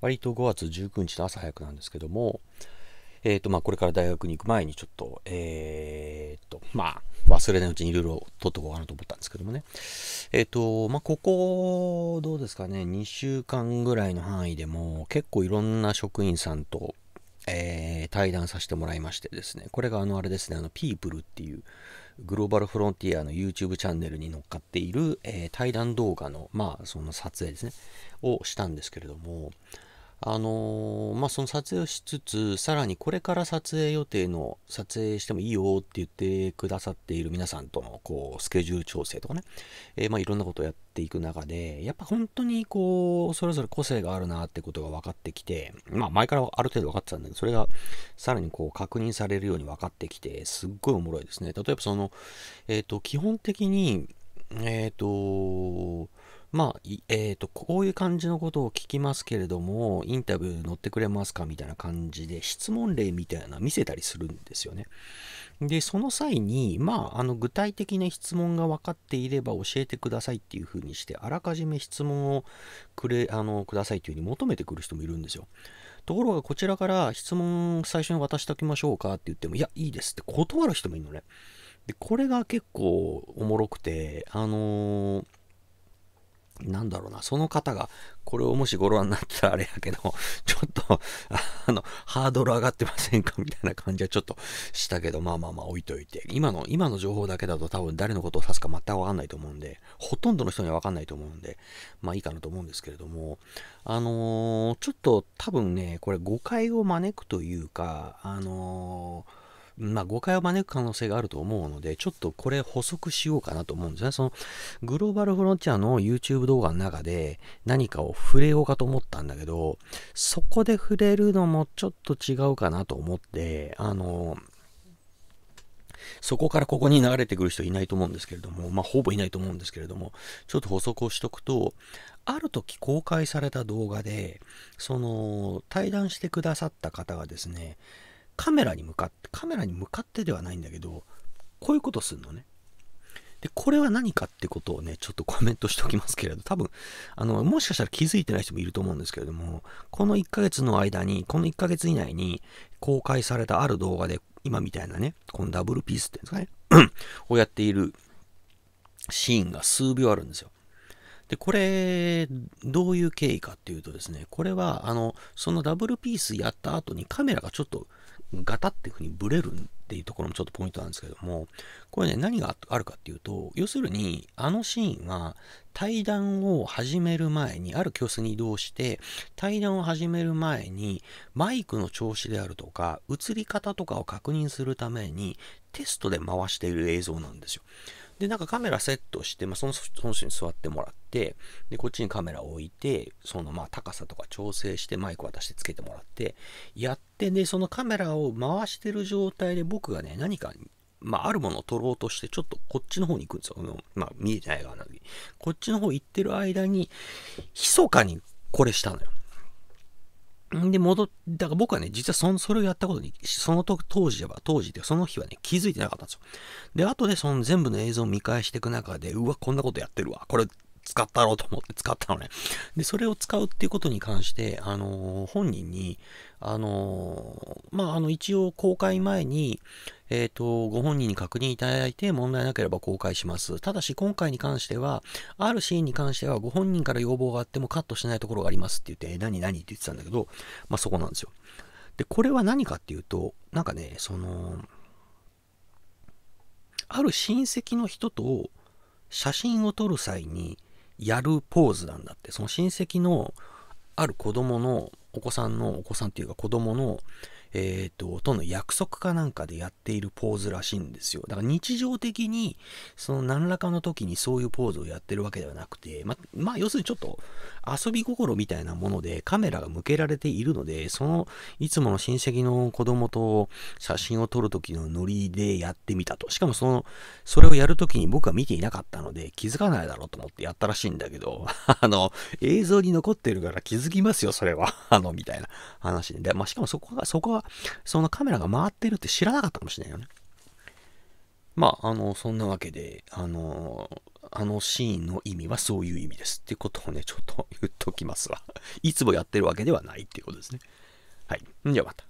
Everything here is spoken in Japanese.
割と5月19日の朝早くなんですけども、えーとまあ、これから大学に行く前にちょっと、えーとまあ、忘れないうちにいろいろ撮っておこうかなと思ったんですけどもね、えーとまあ、ここ、どうですかね、2週間ぐらいの範囲でも結構いろんな職員さんと、えー、対談させてもらいましてですね、これがあのあれですね、あのピープルっていう、グローバルフロンティアの YouTube チャンネルに乗っかっている、えー、対談動画の、まあ、その撮影ですね、をしたんですけれども、あのー、まあ、その撮影をしつつ、さらにこれから撮影予定の撮影してもいいよって言ってくださっている皆さんとの、こう、スケジュール調整とかね、えー、まあ、いろんなことをやっていく中で、やっぱ本当にこう、それぞれ個性があるなってことが分かってきて、まあ、前からある程度分かってたんだけど、それがさらにこう、確認されるように分かってきて、すっごいおもろいですね。例えばその、えっ、ー、と、基本的に、えっ、と、まあ、えっ、ー、と、こういう感じのことを聞きますけれども、インタビュー載ってくれますかみたいな感じで、質問例みたいな見せたりするんですよね。で、その際に、まあ、あの、具体的な質問が分かっていれば教えてくださいっていうふうにして、あらかじめ質問をくれ、あの、くださいっていうふうに求めてくる人もいるんですよ。ところが、こちらから質問最初に渡しておきましょうかって言っても、いや、いいですって断る人もいるのね。で、これが結構おもろくて、あのーなんだろうな、その方が、これをもしご覧になってたらあれやけど、ちょっと、あの、ハードル上がってませんかみたいな感じはちょっとしたけど、まあまあまあ置いといて、今の、今の情報だけだと多分誰のことを指すか全くわかんないと思うんで、ほとんどの人にはわかんないと思うんで、まあいいかなと思うんですけれども、あのー、ちょっと多分ね、これ誤解を招くというか、あのーまあ、誤解を招く可能性があると思うので、ちょっとこれ補足しようかなと思うんですね。その、グローバルフロンティアの YouTube 動画の中で何かを触れようかと思ったんだけど、そこで触れるのもちょっと違うかなと思って、あの、そこからここに流れてくる人いないと思うんですけれども、まあ、ほぼいないと思うんですけれども、ちょっと補足をしとくと、ある時公開された動画で、その、対談してくださった方がですね、カメラに向かって、カメラに向かってではないんだけど、こういうことするのね。で、これは何かってことをね、ちょっとコメントしておきますけれど、多分、あの、もしかしたら気づいてない人もいると思うんですけれども、この1ヶ月の間に、この1ヶ月以内に公開されたある動画で、今みたいなね、このダブルピースっていうんですかね、をやっているシーンが数秒あるんですよ。で、これ、どういう経緯かっていうとですね、これは、あの、そのダブルピースやった後にカメラがちょっとガタっていうふうにブレるっていうところもちょっとポイントなんですけども、これね、何があるかっていうと、要するに、あのシーンは対談を始める前に、ある教室に移動して、対談を始める前に、マイクの調子であるとか、映り方とかを確認するために、テストで回している映像なんですよ。で、なんかカメラセットして、まあ、その、その人に座ってもらって、で、こっちにカメラを置いて、その、まあ、高さとか調整して、マイク渡してつけてもらって、やって、ね、そのカメラを回してる状態で僕がね、何か、まあ、あるものを撮ろうとして、ちょっとこっちの方に行くんですよ。まあ、見えてない側なのに。こっちの方行ってる間に、密かにこれしたのよ。で、戻っ、だから僕はね、実はそそれをやったことに、そのと当時は、当時で、その日はね、気づいてなかったんですよ。で、後でその全部の映像を見返していく中で、うわ、こんなことやってるわ。これ、使ったろうと思って使ったのね。で、それを使うっていうことに関して、あのー、本人に、あのー、まあ、あの、一応公開前に、えっ、ー、と、ご本人に確認いただいて問題なければ公開します。ただし、今回に関しては、あるシーンに関しては、ご本人から要望があってもカットしないところがありますって言って、え、何何って言ってたんだけど、まあ、そこなんですよ。で、これは何かっていうと、なんかね、その、ある親戚の人と写真を撮る際に、やるポーズなんだって、その親戚のある子供の、お子さんの、お子さんっていうか子供のえっ、ー、と、との約束かなんかでやっているポーズらしいんですよ。だから日常的に、その何らかの時にそういうポーズをやってるわけではなくて、ま、まあ、要するにちょっと遊び心みたいなものでカメラが向けられているので、そのいつもの親戚の子供と写真を撮る時のノリでやってみたと。しかもその、それをやる時に僕は見ていなかったので気づかないだろうと思ってやったらしいんだけど、あの、映像に残ってるから気づきますよ、それは。あの、みたいな話で。まあ、しかもそこが、そこがは、そのカメラが回ってるって知らなかったかもしれないよね。まあ、あの、そんなわけで、あの、あのシーンの意味はそういう意味ですっていうことをね、ちょっと言っときますわ。いつもやってるわけではないっていうことですね。はい。じゃあまた。